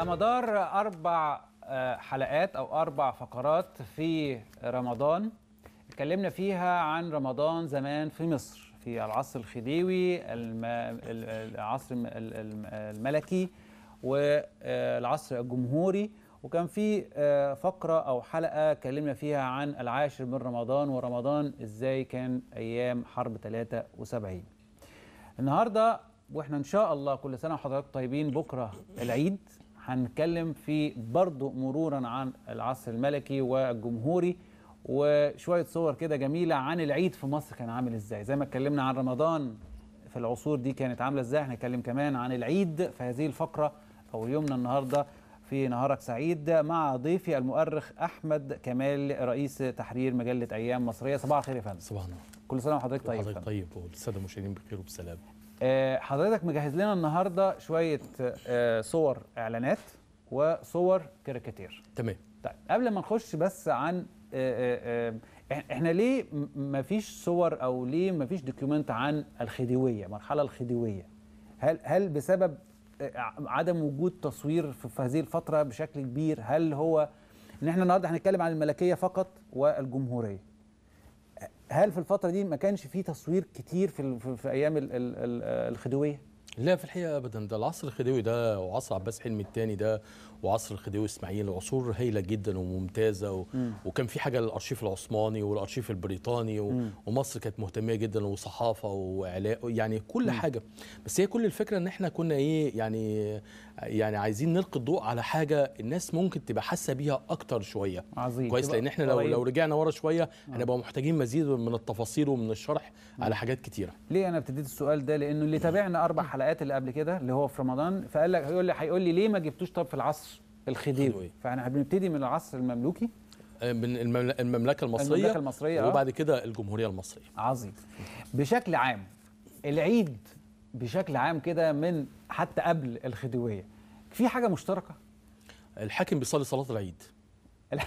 على مدار أربع آه، حلقات أو أربع فقرات في رمضان اتكلمنا فيها عن رمضان زمان في مصر في العصر الخديوي العصر الملكي والعصر آه، الجمهوري وكان في آه، فقرة أو حلقة اتكلمنا فيها عن العاشر من رمضان ورمضان إزاي كان أيام حرب 73 النهاردة وإحنا إن شاء الله كل سنة وحضراتكم طيبين بكرة العيد هنتكلم في برضه مرورا عن العصر الملكي والجمهوري وشويه صور كده جميله عن العيد في مصر كان عامل ازاي زي ما اتكلمنا عن رمضان في العصور دي كانت عامله ازاي هنتكلم كمان عن العيد في هذه الفقره او يومنا النهارده في نهارك سعيد مع ضيفي المؤرخ احمد كمال رئيس تحرير مجله ايام مصريه صباح الخير يا فندم صباح النور كل سنه وحضرتك طيب حضرتك طيب والساده المشاهدين بخير وبسلام آه، حضرتك مجهز لنا النهارده شويه آه، صور اعلانات وصور كاريكاتير تمام طيب قبل ما نخش بس عن آه، احنا ليه مفيش صور او ليه مفيش دوكيومنت عن الخديويه مرحله الخديويه هل هل بسبب عدم وجود تصوير في هذه الفتره بشكل كبير هل هو ان احنا النهارده هنتكلم عن الملكيه فقط والجمهوريه هل في الفتره دي ما كانش في تصوير كتير في في ايام الخديويه لا في الحقيقه ابدا ده العصر الخديوي ده وعصر عباس حلمي الثاني ده وعصر الخديوي اسماعيل عصور هايله جدا وممتازه و... وكان في حاجه للارشيف العثماني والارشيف البريطاني و... ومصر كانت مهتميه جدا وصحافه وعلاء يعني كل مم. حاجه بس هي كل الفكره ان احنا كنا ايه يعني يعني عايزين نلقي الضوء على حاجه الناس ممكن تبقى حاسه بيها اكتر شويه عظيم كويس لان احنا لو لو رجعنا ورا شويه هنبقى محتاجين مزيد من التفاصيل ومن الشرح مم. على حاجات كتيره ليه انا ابتديت السؤال ده لانه اللي تابعنا اربع حلقات اللي قبل كده اللي هو في رمضان فقال لك هيقول لي هيقول لي ليه ما جبتوش طب في العصر الخديوي فاحنا بنبتدي من العصر المملوكي آه، من المملكه المصريه المملكه المصريه وبعد كده الجمهوريه المصريه عظيم بشكل عام العيد بشكل عام كده من حتى قبل الخديويه في حاجه مشتركه الحاكم بيصلي صلاه العيد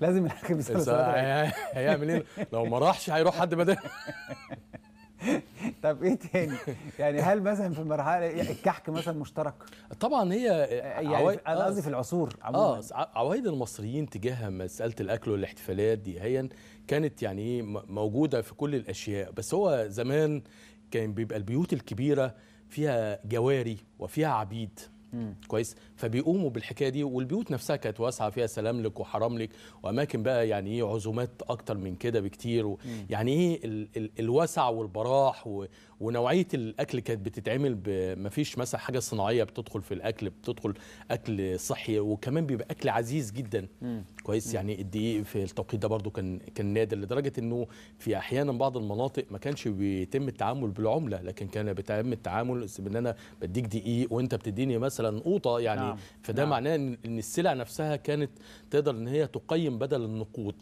لازم الحاكم يصلي صلاه العيد هيعمل ايه لو ما راحش هيروح حد بدل طب ايه تاني؟ يعني هل مثلا في مرحله الكحك مثلا مشترك؟ طبعا هي يعني انا قصدي في العصور آه، عموما اه عوايد المصريين تجاه مساله الاكل والاحتفالات دي كانت يعني ايه موجوده في كل الاشياء بس هو زمان كان بيبقى البيوت الكبيره فيها جواري وفيها عبيد مم. كويس فبيقوموا بالحكايه دي والبيوت نفسها كانت واسعه فيها سلام لك وحرام لك واماكن بقى يعني ايه عزومات اكتر من كده بكتير و... يعني ايه ال... ال... الوسع والبراح و... ونوعيه الاكل كانت بتتعمل ب... مفيش مثلا حاجه صناعيه بتدخل في الاكل بتدخل اكل صحي وكمان بيبقى اكل عزيز جدا مم. كويس مم. يعني الدقيق في التوقيت ده برده كان كان نادر لدرجه انه في احيانا بعض المناطق ما كانش بيتم التعامل بالعمله لكن كان بيتم التعامل بان انا بديك دقيق وانت بتديني مثلا مثلا قوطه يعني نعم. فده نعم. معناه ان السلع نفسها كانت تقدر ان هي تقيم بدل النقود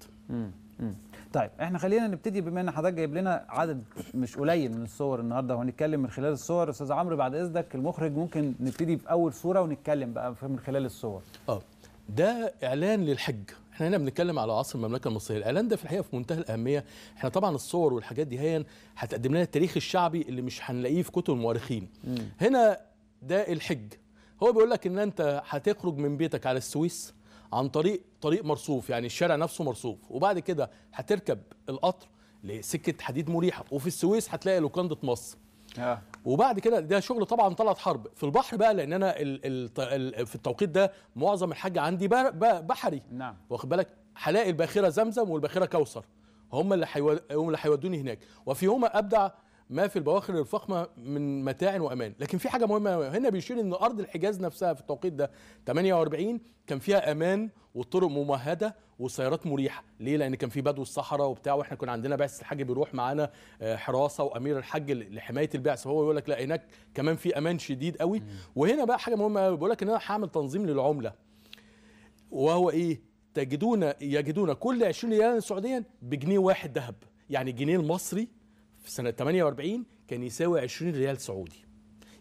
طيب احنا خلينا نبتدي بما ان حضرتك جايب لنا عدد مش قليل من الصور النهارده وهنتكلم من خلال الصور استاذ عمرو بعد اذنك المخرج ممكن نبتدي باول صوره ونتكلم بقى من خلال الصور اه ده اعلان للحج احنا هنا بنتكلم على عصر المملكه المصريه الاعلان ده في الحقيقه في منتهى الاهميه احنا طبعا الصور والحاجات دي هي هتقدم لنا التاريخ الشعبي اللي مش هنلاقيه في كتب المؤرخين هنا ده الحج هو بيقول لك ان انت هتخرج من بيتك على السويس عن طريق طريق مرصوف يعني الشارع نفسه مرصوف وبعد كده هتركب القطر لسكه حديد مريحه وفي السويس هتلاقي لوكانده مصر آه. وبعد كده ده شغل طبعا طلعت حرب في البحر بقى لان انا الـ الـ الـ في التوقيت ده معظم الحاجه عندي بحري نعم واخد بالك هلاقي الباخره زمزم والباخره كوثر هم اللي هم اللي هيودوني هناك وفي يوم ابدع ما في البواخر الفخمه من متاع وامان لكن في حاجه مهمه هنا بيشير ان ارض الحجاز نفسها في التوقيت ده 48 كان فيها امان والطرق ممهده والسيارات مريحه ليه لان كان في بدو الصحراء وبتاع واحنا كنا عندنا بعثه الحاج بيروح معانا آه، حراسه وامير الحج لحمايه البعثه هو يقول لك لا هناك كمان في امان شديد قوي وهنا بقى حاجه مهمه قوي بيقول لك ان انا هعمل تنظيم للعمله وهو ايه تجدون يجدون كل 20 ريال سعوديا بجنيه واحد ذهب يعني الجنيه المصري في سنة 48 كان يساوي 20 ريال سعودي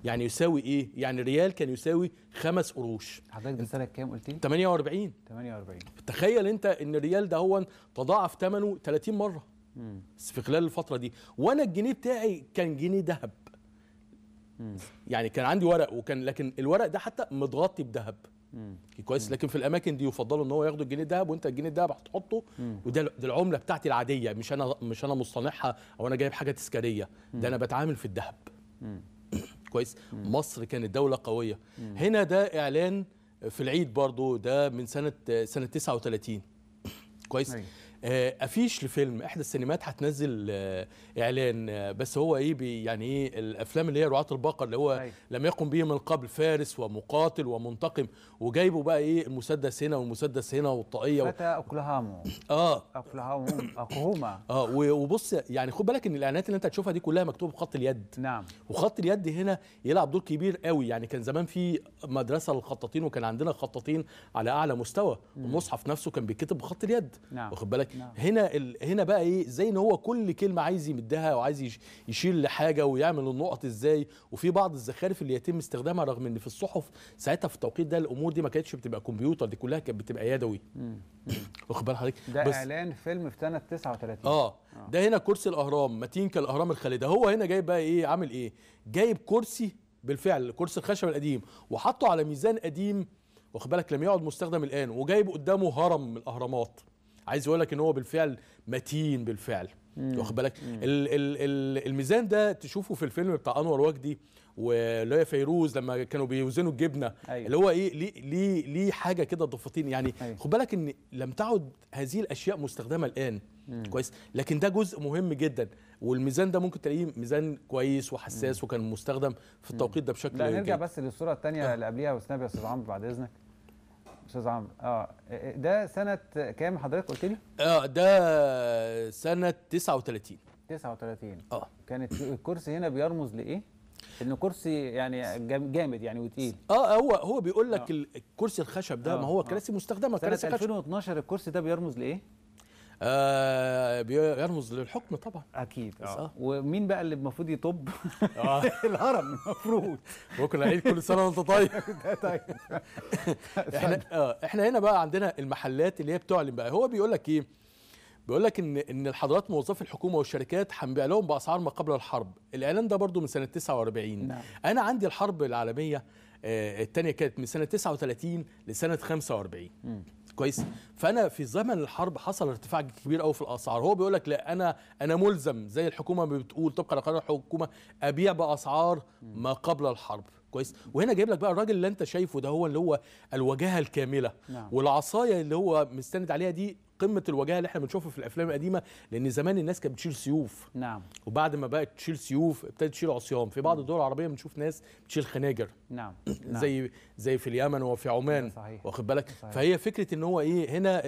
يعني يساوي ايه؟ يعني ريال كان يساوي خمس قروش حضرتك ده سنة كام قلت لي؟ 48 48 تخيل انت ان الريال ده هو تضاعف ثمنه 30 مرة مم. في خلال الفترة دي وانا الجنيه بتاعي كان جنيه ذهب يعني كان عندي ورق وكان لكن الورق ده حتى متغطي بذهب كويس لكن في الاماكن دي يفضلوا ان هو ياخد الجنيه الذهب وانت الجنيه الذهب هتحطه وده العمله بتاعتي العاديه مش انا مش انا مصطنعها او انا جايب حاجه تذكاريه ده انا بتعامل في الذهب كويس مصر كانت دوله قويه هنا ده اعلان في العيد برضو ده من سنه سنه 39 كويس مم. أيوة. آه، افيش لفيلم احدى السينمات هتنزل آه، اعلان آه، بس هو ايه بي يعني ايه الافلام اللي هي رعاه البقر اللي هو أي. أيوة. لم يقم به من قبل فارس ومقاتل ومنتقم وجايبه بقى ايه المسدس هنا والمسدس هنا والطاقيه فتى اوكلاهاما اه اوكلاهاما اه وبص يعني خد بالك ان الاعلانات اللي انت هتشوفها دي كلها مكتوبه بخط اليد نعم وخط اليد هنا يلعب دور كبير قوي يعني كان زمان في مدرسه للخطاطين وكان عندنا خطاطين على اعلى مستوى المصحف نفسه كان بيتكتب بخط اليد نعم واخد بالك نعم. هنا ال... هنا بقى ايه زي ان هو كل كلمه عايز يمدها وعايز يشيل لحاجه ويعمل النقط ازاي وفي بعض الزخارف اللي يتم استخدامها رغم ان في الصحف ساعتها في التوقيت ده الامور دي ما كانتش بتبقى كمبيوتر دي كلها كانت بتبقى يدوي واخد بال حضرتك ده بس اعلان فيلم في سنه 39 آه, اه ده هنا كرسي الاهرام متين كالاهرام الخالده هو هنا جايب بقى ايه عامل ايه جايب كرسي بالفعل كرسي الخشب القديم وحطه على ميزان قديم واخد بالك لم يعد مستخدم الان وجايب قدامه هرم من الاهرامات عايز يقول لك ان هو بالفعل متين بالفعل واخد بالك ال ال الميزان ده تشوفه في الفيلم بتاع انور وجدي واللي هي فيروز لما كانوا بيوزنوا الجبنه أيوة. اللي هو ايه ليه ليه ليه حاجه كده ضفتين يعني أيوة. خد بالك ان لم تعد هذه الاشياء مستخدمه الان مم. كويس لكن ده جزء مهم جدا والميزان ده ممكن تلاقيه ميزان كويس وحساس مم. وكان مستخدم في التوقيت ده بشكل لا نرجع بس للصوره الثانيه آه. اللي قبليها وسناب يا استاذ عمرو بعد اذنك استاذ عمرو اه إيه، ده سنه كام حضرتك قلت لي؟ اه ده سنه 39 39 اه كانت الكرسي هنا بيرمز لايه؟ ان كرسي يعني جامد يعني وتقيل اه هو هو بيقول لك آه. الكرسي الخشب ده آه، ما هو آه. كراسي مستخدمه كراسي 2012 الكرسي ده بيرمز لايه؟ آه، بيرمز للحكم طبعا اكيد اه ومين بقى اللي المفروض يطب آه. الهرم المفروض ممكن اعيد كل سنه وانت طيب طيب احنا آه احنا هنا بقى عندنا المحلات اللي هي بتعلن بقى هو بيقول لك ايه بيقول لك ان ان الحضرات موظفي الحكومه والشركات هنبيع لهم باسعار ما قبل الحرب الاعلان ده برضو من سنه 49 نعم. انا عندي الحرب العالميه آه الثانيه كانت من سنه 39 لسنه 45 م. كويس فانا في زمن الحرب حصل ارتفاع كبير قوي في الاسعار هو بيقول لك لا انا انا ملزم زي الحكومه بتقول طبقا لقرار الحكومه ابيع باسعار ما قبل الحرب كويس وهنا جايب لك بقى الراجل اللي انت شايفه ده هو اللي هو الوجاهه الكامله نعم. والعصايه اللي هو مستند عليها دي قمه الوجاهه اللي احنا بنشوفها في الافلام القديمه لان زمان الناس كانت بتشيل سيوف نعم وبعد ما بقت تشيل سيوف ابتدت تشيل عصيان في بعض الدول العربيه بنشوف ناس بتشيل خناجر نعم, نعم. زي زي في اليمن وفي نعم، عمان صحيح. واخد بالك صحيح. فهي فكره ان هو ايه هنا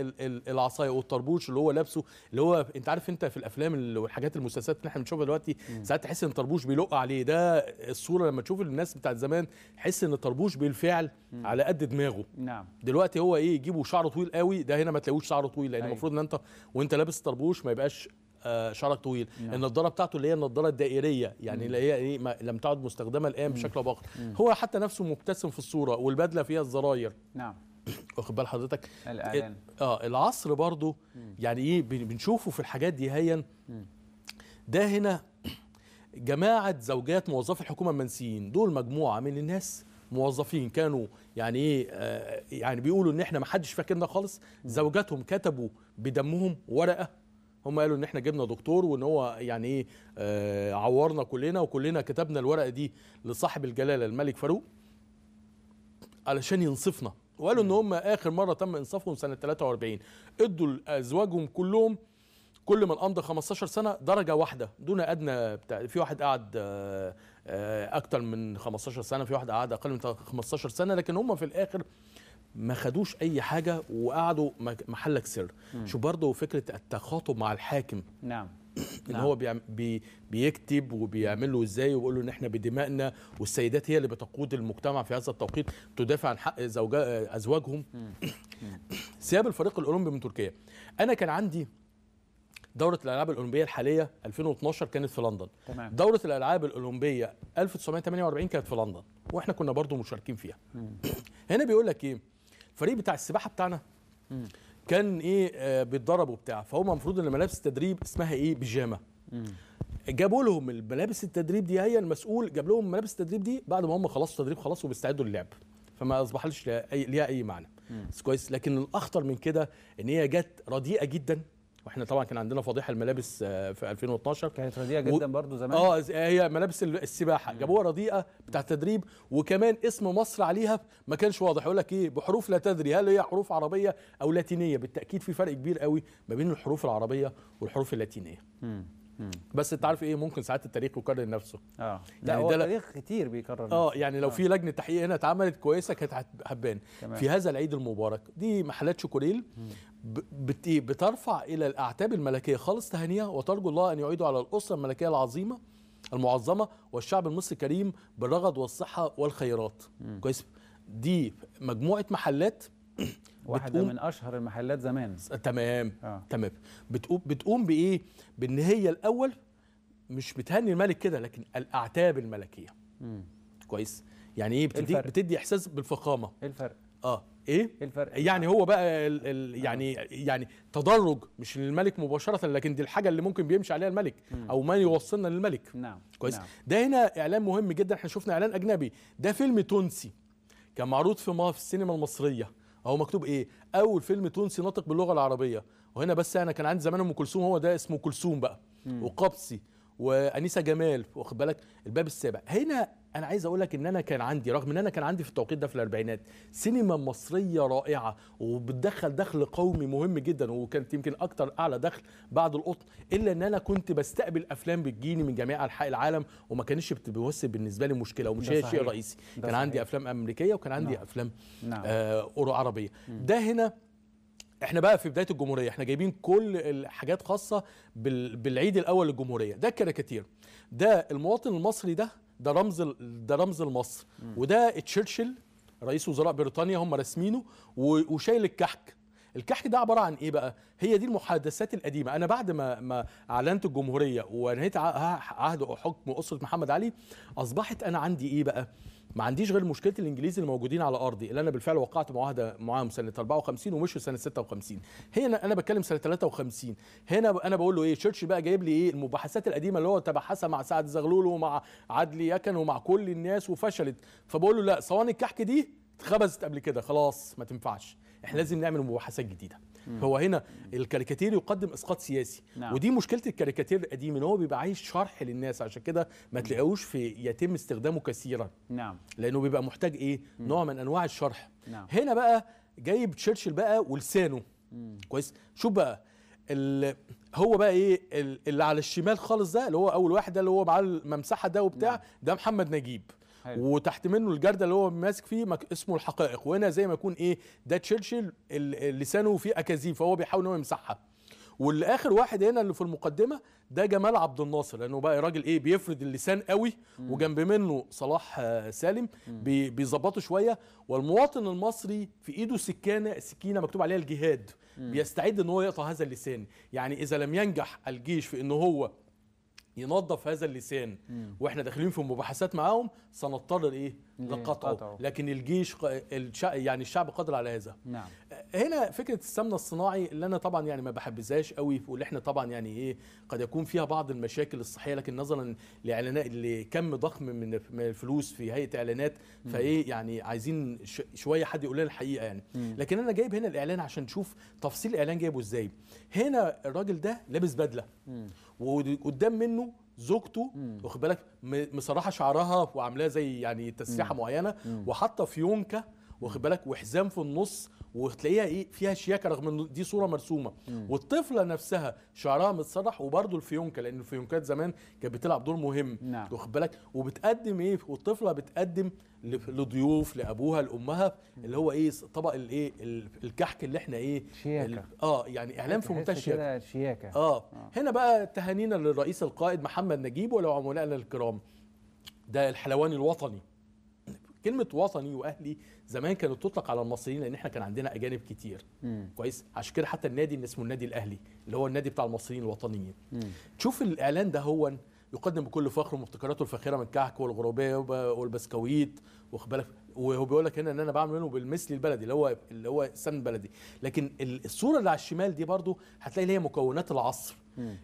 العصايه والطربوش اللي هو لابسه اللي هو انت عارف انت في الافلام والحاجات المسلسلات اللي احنا بنشوفها دلوقتي ساعات تحس ان الطربوش بيلق عليه ده الصوره لما تشوف الناس بتاعت زمان تحس ان الطربوش بالفعل على قد دماغه نعم دلوقتي هو ايه يجيبوا شعره طويل قوي ده هنا ما تلاقوش شعره طويل لان أيوة. المفروض ان انت وانت لابس طربوش ما يبقاش آه، شعرك طويل نعم. النضاره بتاعته اللي هي النضاره الدائريه يعني اللي هي ايه لم تعد مستخدمه الان بشكل او باخر هو حتى نفسه مبتسم في الصوره والبدله فيها الزراير نعم واخد بال حضرتك الإعلان. اه العصر برضو مم. يعني ايه بنشوفه في الحاجات دي هيا ده هنا جماعه زوجات موظفي الحكومه المنسيين دول مجموعه من الناس موظفين كانوا يعني ايه آه، يعني بيقولوا ان احنا ما حدش فاكرنا خالص زوجاتهم كتبوا بدمهم ورقه هم قالوا ان احنا جبنا دكتور وان هو يعني ايه آه، عورنا كلنا وكلنا كتبنا الورقه دي لصاحب الجلاله الملك فاروق علشان ينصفنا وقالوا ان هم اخر مره تم انصافهم سنه 43 ادوا لازواجهم كلهم كل من امضى 15 سنه درجه واحده دون ادنى بتاع في واحد قعد آه، اكتر من 15 سنه في واحده قعد اقل من 15 سنه لكن هم في الاخر ما خدوش اي حاجه وقعدوا محلك سر شو برضه فكره التخاطب مع الحاكم نعم ان نعم. هو بي بيكتب وبيعمل له ازاي ويقول له ان احنا بدمائنا والسيدات هي اللي بتقود المجتمع في هذا التوقيت تدافع عن حق زوجها ازواجهم سياب الفريق الاولمبي من تركيا انا كان عندي دوره الالعاب الاولمبيه الحاليه 2012 كانت في لندن تمام. دوره الالعاب الاولمبيه 1948 كانت في لندن واحنا كنا برضو مشاركين فيها هنا بيقول لك ايه الفريق بتاع السباحه بتاعنا كان ايه آه بيتدربوا بتاع فهو المفروض ان ملابس التدريب اسمها ايه بيجامه جابوا لهم الملابس التدريب دي هي المسؤول جاب لهم ملابس التدريب دي بعد ما هم خلصوا تدريب خلاص وبيستعدوا للعب فما اصبحلش ليها أي معنى كويس لكن الاخطر من كده ان هي جت رديئه جدا واحنا طبعا كان عندنا فضيحه الملابس آه، في 2012 كانت رديئه جدا و... برضو زمان اه هي ملابس السباحه جابوها رديئه بتاع التدريب وكمان اسم مصر عليها ما كانش واضح يقول لك ايه بحروف لا تدري هل هي حروف عربيه او لاتينيه بالتاكيد في فرق كبير قوي ما بين الحروف العربيه والحروف اللاتينيه بس انت عارف ايه ممكن ساعات التاريخ يكرر نفسه اه يعني لا يعني هو التاريخ كتير بيكرر اه يعني لو آه. في لجنه تحقيق هنا اتعملت كويسه كانت هتبان في هذا العيد المبارك دي محلات شوكوريل بترفع الى الاعتاب الملكيه خالص تهنيها وترجو الله ان يعيدوا على الاسره الملكيه العظيمه المعظمه والشعب المصري الكريم بالرغد والصحه والخيرات كويس دي مجموعه محلات واحده من اشهر المحلات زمان تمام آه. تمام بتقوم بتقوم بايه بان هي الاول مش بتهني الملك كده لكن الاعتاب الملكيه مم. كويس يعني ايه بتدي الفرق. بتدي احساس بالفخامه ايه الفرق اه ايه الفرق يعني هو بقى الـ الـ آه. يعني آه. يعني تدرج مش للملك مباشره لكن دي الحاجه اللي ممكن بيمشي عليها الملك مم. او ما يوصلنا للملك نعم كويس نعم. ده هنا اعلان مهم جدا احنا شفنا اعلان اجنبي ده فيلم تونسي كان معروض في ما في السينما المصريه هو مكتوب ايه اول فيلم تونسي ناطق باللغه العربيه وهنا بس انا كان عندي زمان ام كلثوم هو ده اسمه كلثوم بقى وقبسي وانيسه جمال واخد بالك الباب السابع هنا انا عايز اقول لك ان انا كان عندي رغم ان انا كان عندي في التوقيت ده في الاربعينات سينما مصريه رائعه وبتدخل دخل قومي مهم جدا وكانت يمكن اكتر اعلى دخل بعد القطن الا ان انا كنت بستقبل افلام بتجيني من جميع انحاء العالم وما كانتش بتمثل بالنسبه لي مشكله ومش هي شيء رئيسي كان عندي افلام امريكيه وكان عندي نعم. افلام نعم. آه عربيه ده هنا احنا بقى في بدايه الجمهوريه احنا جايبين كل الحاجات خاصه بالعيد الاول للجمهوريه ده الكاريكاتير ده المواطن المصري ده ده رمز ده رمز لمصر وده تشرشل رئيس وزراء بريطانيا هم راسمينه وشايل الكحك الكحك ده عباره عن ايه بقى هي دي المحادثات القديمه انا بعد ما ما اعلنت الجمهوريه ونهيت عهد حكم اسره محمد علي اصبحت انا عندي ايه بقى ما عنديش غير مشكله الانجليز الموجودين على ارضي اللي انا بالفعل وقعت معاهده معاهم سنه 54 ومشوا سنه 56 هنا انا بتكلم سنه 53 هنا انا بقول له ايه تشيرش بقى جايب لي ايه المباحثات القديمه اللي هو تبحثها مع سعد زغلول ومع عدلي يكن ومع كل الناس وفشلت فبقول له لا صواني الكحك دي اتخبزت قبل كده خلاص ما تنفعش احنا لازم نعمل مباحثات جديده هو هنا الكاريكاتير يقدم اسقاط سياسي نعم. ودي مشكله الكاريكاتير القديم ان هو بيبقى عايز شرح للناس عشان كده ما تلاقوش في يتم استخدامه كثيرا نعم لانه بيبقى محتاج ايه مم. نوع من انواع الشرح نعم. هنا بقى جايب تشرشل بقى ولسانه كويس شوف بقى هو بقى ايه اللي على الشمال خالص ده اللي هو اول واحد ده اللي هو معاه الممسحه ده وبتاع نعم. ده محمد نجيب حلو. وتحت منه الجرد اللي هو ماسك فيه اسمه الحقائق وهنا زي ما يكون ايه ده تشرشل لسانه فيه اكاذيب فهو بيحاول ان هو يمسحها واللي اخر واحد هنا اللي في المقدمه ده جمال عبد الناصر لانه بقى راجل ايه بيفرد اللسان قوي وجنب منه صلاح آه، سالم بيظبطه شويه والمواطن المصري في ايده سكانه سكينه مكتوب عليها الجهاد بيستعد ان هو يقطع هذا اللسان يعني اذا لم ينجح الجيش في ان هو ينظف هذا اللسان واحنا داخلين في مباحثات معاهم سنضطر ايه لقطعه لكن الجيش يعني الشعب قادر على هذا نعم. هنا فكره السمنه الصناعي اللي انا طبعا يعني ما بحبذهاش قوي واللي احنا طبعا يعني ايه قد يكون فيها بعض المشاكل الصحيه لكن نظرا لاعلانات لكم ضخم من الفلوس في هيئه اعلانات فايه يعني عايزين شويه حد يقول لنا الحقيقه يعني مم. لكن انا جايب هنا الاعلان عشان نشوف تفصيل الاعلان جايبه ازاي هنا الراجل ده لابس بدله وقدام منه زوجته واخد بالك مصرحه شعرها وعاملاه زي يعني تسريحه معينه وحاطه فيونكه واخد بالك وحزام في النص وتلاقيها ايه فيها شياكه رغم ان دي صوره مرسومه مم. والطفله نفسها شعرها متصدح وبرده الفيونكه لان الفيونكات زمان كانت بتلعب دور مهم نعم. واخد بالك وبتقدم ايه والطفله بتقدم لضيوف لابوها لامها اللي هو ايه طبق الايه الكحك اللي احنا ايه شياكه اه يعني اعلام في منتهى الشياكه شياكه آه. اه هنا بقى تهانينا للرئيس القائد محمد نجيب ولعملائنا الكرام ده الحلواني الوطني كلمه وطني واهلي زمان كانت تطلق على المصريين لان احنا كان عندنا اجانب كتير مم. كويس عشان كده حتى النادي اللي اسمه النادي الاهلي اللي هو النادي بتاع المصريين الوطنيين مم. تشوف الاعلان ده هو يقدم بكل فخر مبتكراته الفاخره من الكحك والغربيه والبسكويت واخد بالك وهو بيقول لك هنا ان انا بعمل منه بالمثل البلدي اللي هو اللي هو السمن البلدي لكن الصوره اللي على الشمال دي برضو هتلاقي هي مكونات العصر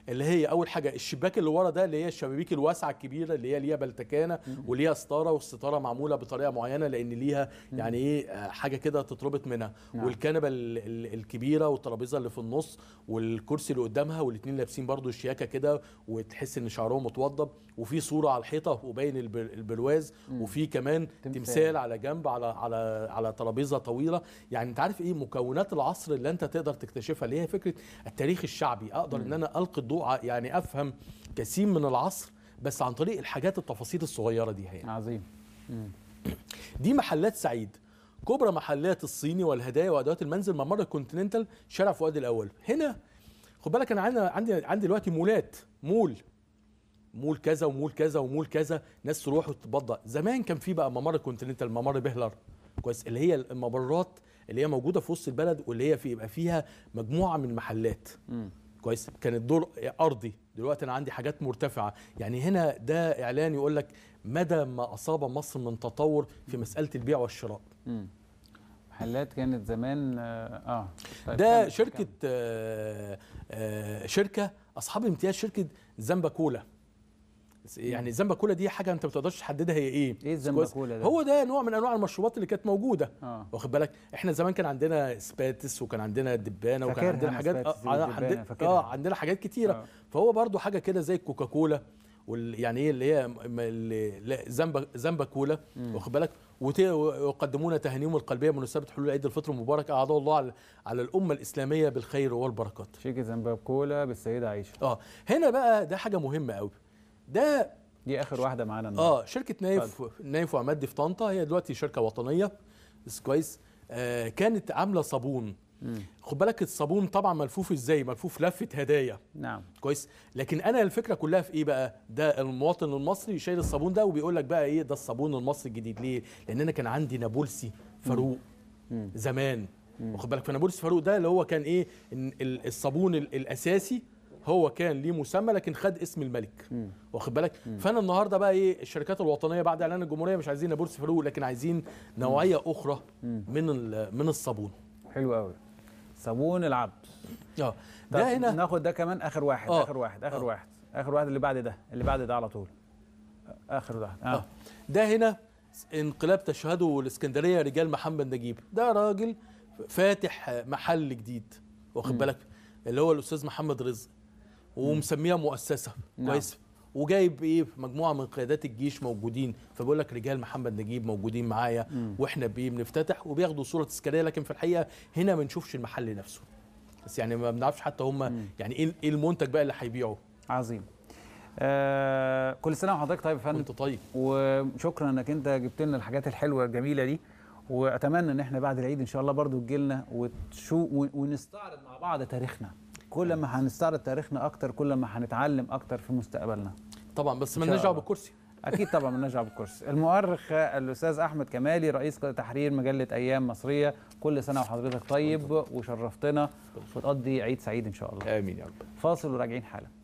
اللي هي اول حاجه الشباك اللي ورا ده اللي هي الشبابيك الواسعه الكبيره اللي هي ليها بلتكانه وليها ستاره والستاره معموله بطريقه معينه لان ليها يعني ايه آه، حاجه كده تتربط منها نعم. والكنبه الكبيره والترابيزه اللي في النص والكرسي اللي قدامها والاثنين لابسين برضو الشياكه كده وتحس ان شعرهم متوضب وفي صوره على الحيطه وباين البرواز وفي كمان تمثال. تمثال على جنب على على على ترابيزه طويله يعني انت عارف ايه مكونات العصر اللي انت تقدر تكتشفها اللي هي فكره التاريخ الشعبي اقدر ان انا القي الضوء يعني افهم كثير من العصر بس عن طريق الحاجات التفاصيل الصغيره دي هي يعني. عظيم دي محلات سعيد كبرى محلات الصيني والهدايا وادوات المنزل ممر الكونتيننتال شارع فؤاد الاول هنا خد بالك انا عندي عندي دلوقتي مولات مول مول كذا ومول كذا ومول كذا ناس تروح وتتبضع زمان كان في بقى ممر كونتيننتال ممر بهلر كويس اللي هي الممرات اللي هي موجوده في وسط البلد واللي هي في يبقى فيها مجموعه من المحلات كويس كان الدور ارضي دلوقتي انا عندي حاجات مرتفعه يعني هنا ده اعلان يقول لك مدى ما اصاب مصر من تطور في مساله البيع والشراء مم. محلات كانت زمان اه, آه. طيب ده شركه آه آه شركه اصحاب امتياز شركه زامبا كولا يعني الزنبه كولا دي حاجه انت ما تقدرش تحددها هي ايه ايه الزنبكولا كولا ده هو ده نوع من انواع المشروبات اللي كانت موجوده آه. واخد بالك احنا زمان كان عندنا سباتس وكان عندنا دبانه وكان عندنا حاجات آه, عندنا اه, آه، عندنا حاجات كتيره آه. فهو برضو حاجه كده زي الكوكاكولا يعني ايه اللي هي زنبه كولا واخد بالك ويقدمون تهانيهم القلبيه بمناسبه حلول عيد الفطر المبارك اعاده الله على, على الامه الاسلاميه بالخير والبركات. شيك زنباب كولا بالسيده عائشه. اه هنا بقى ده حاجه مهمه قوي ده دي اخر واحده معانا اه شركه نايف نايف وعماد دي في طنطا هي دلوقتي شركه وطنيه بس كويس آه كانت عامله صابون خد بالك الصابون طبعا ملفوف ازاي ملفوف لفه هدايا نعم كويس لكن انا الفكره كلها في ايه بقى ده المواطن المصري شايل الصابون ده وبيقول لك بقى ايه ده الصابون المصري الجديد ليه لان انا كان عندي نابلسي فاروق زمان واخد بالك فنابلسي فاروق ده اللي هو كان ايه الصابون الاساسي هو كان ليه مسمى لكن خد اسم الملك واخد بالك فانا النهارده بقى ايه الشركات الوطنيه بعد اعلان الجمهوريه مش عايزين بورس فاروق لكن عايزين نوعيه اخرى من من الصابون حلو قوي صابون العبد اه ده هنا ناخد ده كمان اخر واحد آه. اخر واحد اخر آه. واحد اخر واحد اللي بعد ده اللي بعد ده على طول اخر ده آه. آه. ده هنا انقلاب تشهده الاسكندريه رجال محمد نجيب ده راجل فاتح محل جديد واخد بالك اللي هو الاستاذ محمد رزق نعم. ومسميها مؤسسه نعم. كويس وجايب ايه مجموعه من قيادات الجيش موجودين فبيقول لك رجال محمد نجيب موجودين معايا واحنا بايه بنفتتح وبياخدوا صوره تذكاريه لكن في الحقيقه هنا ما نشوفش المحل نفسه بس يعني ما بنعرفش حتى هم يعني إيه, ايه المنتج بقى اللي هيبيعه عظيم آه كل سنه وحضرتك طيب يا فندم انت طيب وشكرا انك انت جبت لنا الحاجات الحلوه الجميله دي واتمنى ان احنا بعد العيد ان شاء الله برضو تجي لنا ونستعرض مع بعض تاريخنا كل ما هنستعرض تاريخنا اكتر كل ما هنتعلم اكتر في مستقبلنا طبعا بس من نرجع بالكرسي اكيد طبعا من نرجع بالكرسي المؤرخ الاستاذ احمد كمالي رئيس قناه تحرير مجله ايام مصريه كل سنه وحضرتك طيب،, طيب وشرفتنا وتقضي عيد سعيد ان شاء الله امين يا رب فاصل وراجعين حالا